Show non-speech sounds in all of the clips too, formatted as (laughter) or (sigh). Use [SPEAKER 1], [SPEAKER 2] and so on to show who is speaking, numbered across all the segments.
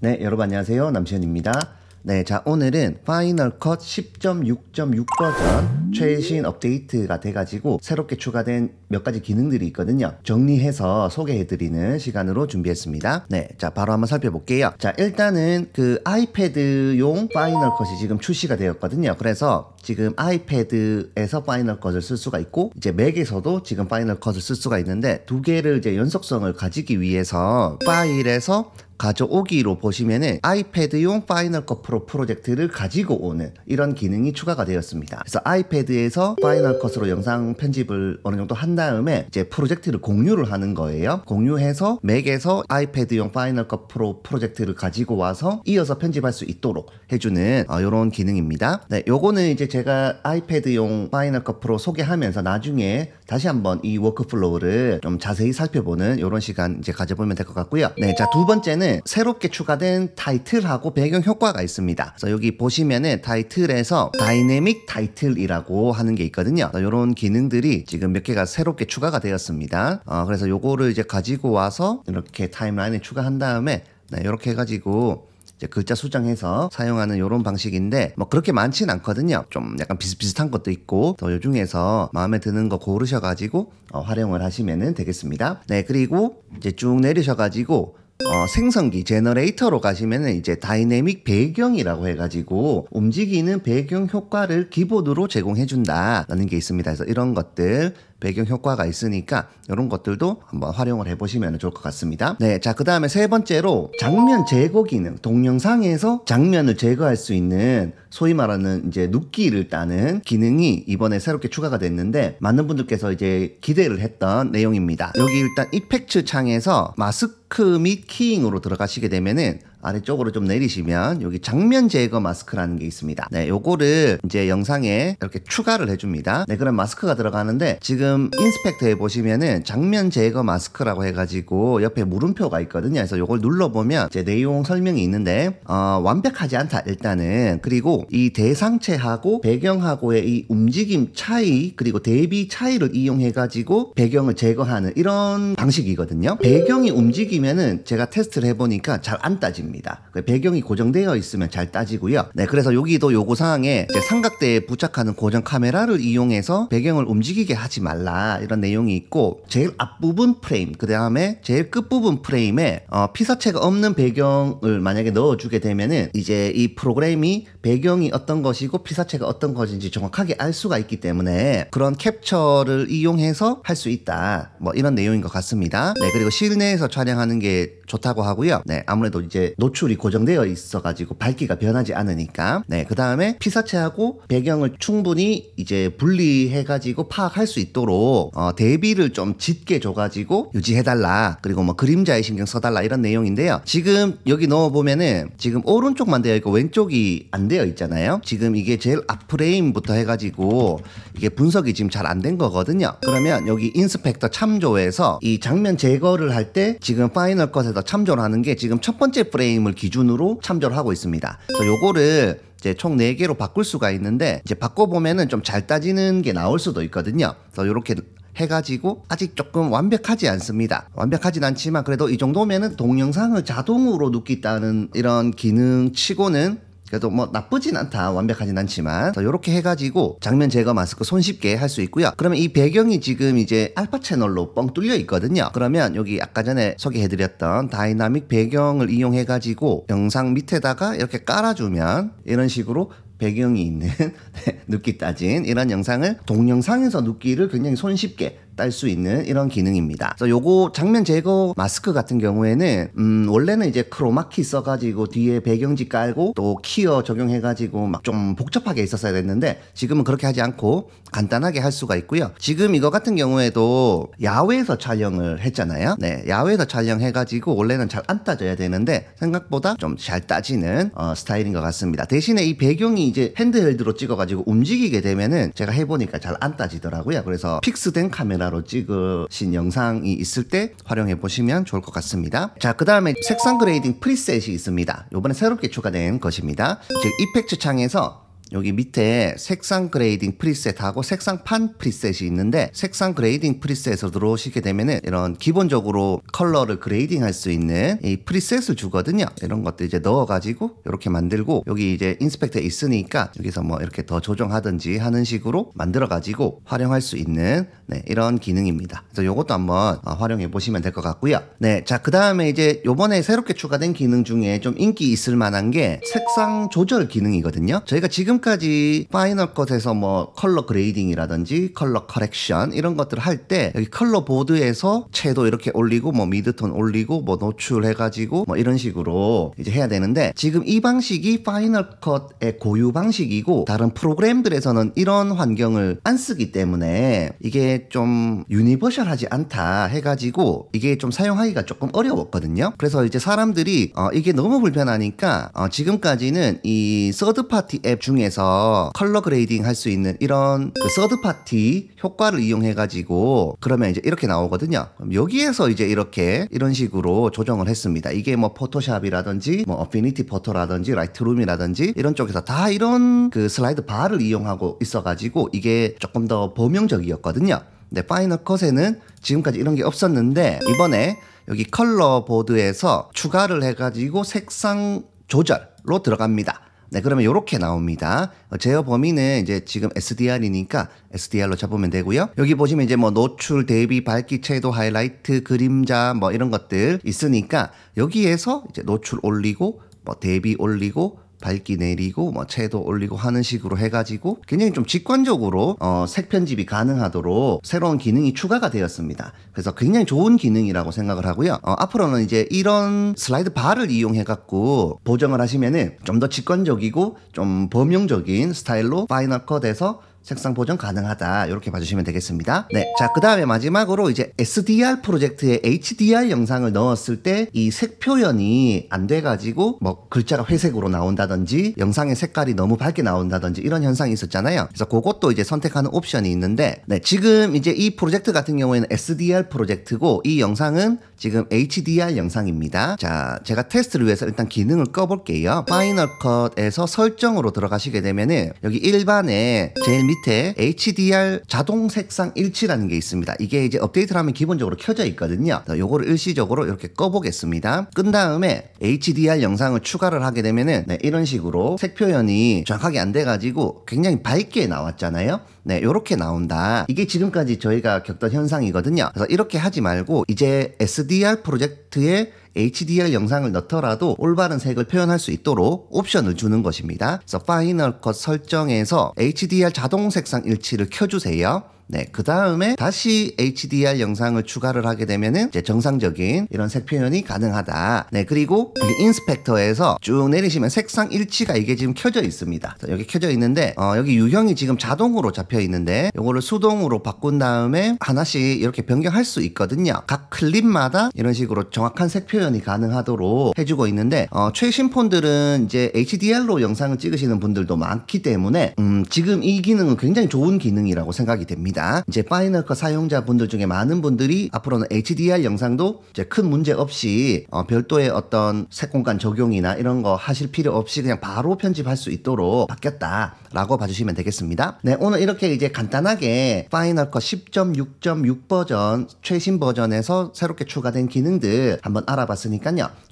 [SPEAKER 1] 네, 여러분 안녕하세요. 남시현입니다. 네, 자 오늘은 파이널 컷 10.6.6 버전 최신 업데이트가 돼가지고 새롭게 추가된 몇 가지 기능들이 있거든요. 정리해서 소개해드리는 시간으로 준비했습니다. 네, 자 바로 한번 살펴볼게요. 자 일단은 그 아이패드용 파이널 컷이 지금 출시가 되었거든요. 그래서 지금 아이패드에서 파이널 컷을 쓸 수가 있고 이제 맥에서도 지금 파이널 컷을 쓸 수가 있는데 두 개를 이제 연속성을 가지기 위해서 파일에서 가져오기로 보시면은 아이패드용 파이널 컷 프로 프로젝트를 가지고 오는 이런 기능이 추가가 되었습니다. 그래서 아이패드에서 파이널 컷으로 영상 편집을 어느 정도 한 다음에 이제 프로젝트를 공유를 하는 거예요. 공유해서 맥에서 아이패드용 파이널 컷 프로 프로젝트를 가지고 와서 이어서 편집할 수 있도록 해주는 이런 어, 기능입니다. 네, 요거는 이제 제가 아이패드용 파이널 컷 프로 소개하면서 나중에 다시 한번 이 워크플로우를 좀 자세히 살펴보는 이런 시간 이제 가져보면 될 것 같고요. 네, 자두 번째는 부분에 새롭게 추가된 타이틀하고 배경 효과가 있습니다. 그래서 여기 보시면은 타이틀에서 다이내믹 타이틀이라고 하는 게 있거든요. 이런 기능들이 지금 몇 개가 새롭게 추가가 되었습니다. 어, 그래서 요거를 이제 가지고 와서 이렇게 타임라인에 추가한 다음에 네, 이렇게 해가지고 글자 수정해서 사용하는 이런 방식인데 뭐 그렇게 많진 않거든요. 좀 약간 비슷비슷한 것도 있고 또 요 중에서 마음에 드는 거 고르셔가지고 어, 활용을 하시면 되겠습니다. 네 그리고 이제 쭉 내리셔가지고 어, 생성기 제너레이터로 가시면은 이제 다이내믹 배경이라고 해가지고 움직이는 배경 효과를 기본으로 제공해준다라는 게 있습니다. 그래서 이런 것들 배경 효과가 있으니까 이런 것들도 한번 활용을 해보시면 좋을 것 같습니다. 네, 자 그 다음에 세 번째로 장면 제거 기능 동영상에서 장면을 제거할 수 있는 소위 말하는 이제 눕기를 따는 기능이 이번에 새롭게 추가가 됐는데 많은 분들께서 이제 기대를 했던 내용입니다. 여기 일단 이펙트 창에서 마스크 및 키잉으로 들어가시게 되면은 아래쪽으로 좀 내리시면 여기 장면 제거 마스크라는 게 있습니다. 네, 요거를 이제 영상에 이렇게 추가를 해줍니다. 네, 그럼 마스크가 들어가는데 지금 인스펙트에 보시면은 장면 제거 마스크라고 해가지고 옆에 물음표가 있거든요. 그래서 요걸 눌러보면 이제 내용 설명이 있는데 어, 완벽하지 않다 일단은 그리고 이 대상체하고 배경하고의 이 움직임 차이 그리고 대비 차이를 이용해가지고 배경을 제거하는 이런 방식이거든요. 배경이 움직이면은 제가 테스트를 해보니까 잘 안 따집니다. 따집니다. 그 배경이 고정되어 있으면 잘 따지고요. 네, 그래서 여기도 요구 사항에 삼각대에 부착하는 고정 카메라를 이용해서 배경을 움직이게 하지 말라 이런 내용이 있고 제일 앞부분 프레임 그 다음에 제일 끝부분 프레임에 어, 피사체가 없는 배경을 만약에 넣어주게 되면은 이제 이 프로그램이 배경이 어떤 것이고 피사체가 어떤 것인지 정확하게 알 수가 있기 때문에 그런 캡처를 이용해서 할 수 있다 뭐 이런 내용인 것 같습니다. 네, 그리고 실내에서 촬영하는 게 좋다고 하고요. 네, 아무래도 이제 노출이 고정되어 있어가지고 밝기가 변하지 않으니까 네그 다음에 피사체하고 배경을 충분히 이제 분리해가지고 파악할 수 있도록 어, 대비를 좀 짙게 줘가지고 유지해달라 그리고 뭐 그림자에 신경 써달라 이런 내용인데요 지금 여기 넣어보면은 지금 오른쪽만 되어 있고 왼쪽이 안 되어 있잖아요 지금 이게 제일 앞 프레임부터 해가지고 이게 분석이 지금 잘 안 된 거거든요 그러면 여기 인스펙터 참조에서 이 장면 제거를 할 때 지금 파이널 컷에서 참조를 하는 게 지금 첫 번째 프레임 게임을 기준으로 참조를 하고 있습니다. 그래서 요거를 이제 총 4개로 바꿀 수가 있는데 이제 바꿔보면은 좀 잘 따지는 게 나올 수도 있거든요. 그래서 이렇게 해가지고 아직 조금 완벽하지 않습니다. 완벽하진 않지만 그래도 이 정도면은 동영상을 자동으로 눕기 다는 이런 기능 치고는 그래도 뭐 나쁘진 않다 완벽하진 않지만 이렇게 해가지고 장면 제거 마스크 손쉽게 할 수 있고요 그러면 이 배경이 지금 이제 알파 채널로 뻥 뚫려 있거든요 그러면 여기 아까 전에 소개해드렸던 다이나믹 배경을 이용해가지고 영상 밑에다가 이렇게 깔아주면 이런 식으로 배경이 있는 (laughs) 네, 눕기 따진 이런 영상을 동영상에서 눕기를 굉장히 손쉽게 딸수 있는 이런 기능입니다. 그래서 요거 장면 제거 마스크 같은 경우에는 음 원래는 이제 크로마키 써가지고 뒤에 배경지 깔고 또 키어 적용해가지고 막 좀 복잡하게 있었어야 됐는데 지금은 그렇게 하지 않고 간단하게 할 수가 있고요. 지금 이거 같은 경우에도 야외에서 촬영을 했잖아요. 네, 야외에서 촬영해가지고 원래는 잘 안 따져야 되는데 생각보다 좀 잘 따지는 어, 스타일인 것 같습니다. 대신에 이 배경이 이제 핸드헬드로 찍어가지고 움직이게 되면은 제가 해보니까 잘 안 따지더라고요. 그래서 픽스된 카메라 문자로 찍으신 영상이 있을 때 활용해 보시면 좋을 것 같습니다. 자, 그 다음에 색상 그레이딩 프리셋이 있습니다. 요번에 새롭게 추가된 것입니다. 즉, 이펙트 창에서 여기 밑에 색상 그레이딩 프리셋하고 색상판 프리셋이 있는데 색상 그레이딩 프리셋으로 들어오시게 되면은 이런 기본적으로 컬러를 그레이딩 할 수 있는 이 프리셋을 주거든요 이런 것들 이제 넣어가지고 이렇게 만들고 여기 이제 인스펙터 있으니까 여기서 뭐 이렇게 더 조정하든지 하는 식으로 만들어가지고 활용할 수 있는 네, 이런 기능입니다 그래서 이것도 한번 어, 활용해 보시면 될 것 같고요 네 자 그 다음에 이제 요번에 새롭게 추가된 기능 중에 좀 인기 있을 만한 게 색상 조절 기능이거든요 저희가 지금 지금까지 파이널 컷에서 뭐 컬러 그레이딩이라든지 컬러 커렉션 이런 것들을 할 때 여기 컬러 보드에서 채도 이렇게 올리고 뭐 미드톤 올리고 뭐 노출해가지고 뭐 이런 식으로 이제 해야 되는데 지금 이 방식이 파이널 컷의 고유 방식이고 다른 프로그램들에서는 이런 환경을 안 쓰기 때문에 이게 좀 유니버셜하지 않다 해가지고 이게 좀 사용하기가 조금 어려웠거든요. 그래서 이제 사람들이 어 이게 너무 불편하니까 어 지금까지는 이 서드파티 앱 중에 사용해서 컬러 그레이딩 할 수 있는 이런 그 서드 파티 효과를 이용해 가지고 그러면 이제 이렇게 나오거든요. 여기에서 이제 이렇게 이런 식으로 조정을 했습니다. 이게 뭐 포토샵이라든지 뭐 어피니티 포토라든지 라이트룸이라든지 이런 쪽에서 다 이런 그 슬라이드 바를 이용하고 있어 가지고 이게 조금 더 범용적이었거든요. 근데 파이널 컷에는 지금까지 이런 게 없었는데 이번에 여기 컬러 보드에서 추가를 해가지고 색상 조절로 들어갑니다. 네, 그러면 이렇게 나옵니다. 어, 제어 범위는 이제 지금 SDR이니까 SDR로 잡으면 되고요. 여기 보시면 이제 뭐 노출, 대비, 밝기, 채도, 하이라이트, 그림자 뭐 이런 것들 있으니까 여기에서 이제 노출 올리고 뭐 대비 올리고 밝기 내리고 뭐 채도 올리고 하는 식으로 해가지고 굉장히 좀 직관적으로 어, 색 편집이 가능하도록 새로운 기능이 추가가 되었습니다. 그래서 굉장히 좋은 기능이라고 생각을 하고요. 어, 앞으로는 이제 이런 슬라이드 바를 이용해갖고 보정을 하시면은 좀 더 직관적이고 좀 범용적인 스타일로 파이널 컷에서 색상 보정 가능하다 이렇게 봐주시면 되겠습니다 네, 자그 다음에 마지막으로 이제 SDR 프로젝트에 HDR 영상을 넣었을 때 이 색 표현이 안 돼가지고 뭐 글자가 회색으로 나온다든지 영상의 색깔이 너무 밝게 나온다든지 이런 현상이 있었잖아요 그래서 그것도 이제 선택하는 옵션이 있는데 네, 지금 이제 이 프로젝트 같은 경우에는 SDR 프로젝트고 이 영상은 지금 HDR 영상입니다 자 제가 테스트를 위해서 일단 기능을 꺼볼게요 파이널 컷에서 설정으로 들어가시게 되면은 여기 일반에 제일 밑 밑에 HDR 자동 색상 일치라는 게 있습니다. 이게 이제 업데이트를 하면 기본적으로 켜져 있거든요. 요거를 일시적으로 이렇게 꺼보겠습니다. 끈 다음에 HDR 영상을 추가를 하게 되면은 네, 이런 식으로 색 표현이 정확하게 안 돼가지고 굉장히 밝게 나왔잖아요. 네, 요렇게 나온다. 이게 지금까지 저희가 겪던 현상이거든요. 그래서 이렇게 하지 말고 이제 SDR 프로젝트에 HDR 영상을 넣더라도 올바른 색을 표현할 수 있도록 옵션을 주는 것입니다. 그래서 파이널 컷 설정에서 HDR 자동 색상 일치를 켜주세요. 네, 그 다음에 다시 HDR 영상을 추가를 하게 되면은 이제 정상적인 이런 색 표현이 가능하다. 네, 그리고 여 인스펙터에서 쭉 내리시면 색상 일치가 이게 지금 켜져 있습니다. 여기 켜져 있는데 어, 여기 유형이 지금 자동으로 잡혀 있는데 이거를 수동으로 바꾼 다음에 하나씩 이렇게 변경할 수 있거든요. 각 클립마다 이런 식으로 정확한 색 표현이 가능하도록 해주고 있는데 어, 최신 폰들은 이제 HDR로 영상을 찍으시는 분들도 많기 때문에 음, 지금 이 기능은 굉장히 좋은 기능이라고 생각이 됩니다. 있습니다. 이제 파이널컷 사용자분들 중에 많은 분들이 앞으로는 HDR 영상도 이제 큰 문제 없이 어, 별도의 어떤 색공간 적용이나 이런 거 하실 필요 없이 그냥 바로 편집할 수 있도록 바뀌었다. 라고 봐주시면 되겠습니다. 네, 오늘 이렇게 이제 간단하게 파이널 컷10.6.6 버전 최신 버전에서 새롭게 추가된 기능들 한번 알아봤으니까요.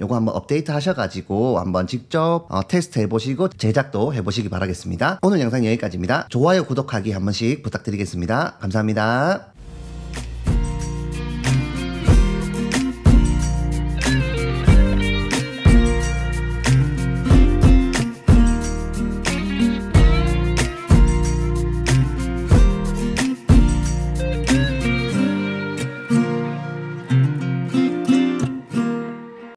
[SPEAKER 1] 요거 한번 업데이트 하셔가지고 한번 직접 어, 테스트 해보시고 제작도 해보시기 바라겠습니다. 오늘 영상 여기까지입니다. 좋아요, 구독하기 한 번씩 부탁드리겠습니다. 감사합니다.